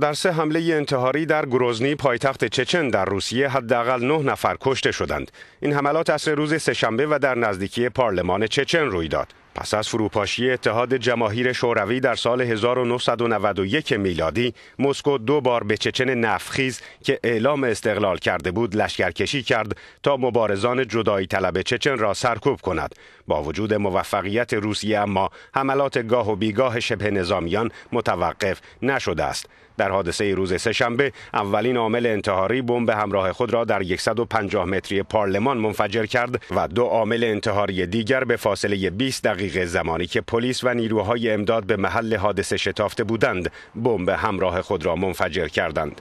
در سه حمله انتحاری در گروزنی پایتخت چچن در روسیه حداقل نه نفر کشته شدند. این حملات اصر روز سهشنبه و در نزدیکی پارلمان چچن روی داد. پس از فروپاشی اتحاد جماهیر شوروی در سال 1991 میلادی مسکو دو بار به چچن نفخیز که اعلام استقلال کرده بود لشکرکشی کرد تا مبارزان جدایی طلب چچن را سرکوب کند با وجود موفقیت روسیه اما حملات گاه و بیگاه شبه نظامیان متوقف نشده است در حادثه روز سهشنبه اولین عامل انتحاری بمب همراه خود را در 150 متری پارلمان منفجر کرد و دو عامل انتحاری دیگر به فاصله 20 دقیقه دقیق زمانی که پلیس و نیروهای امداد به محل حادثه شتافته بودند بمب همراه خود را منفجر کردند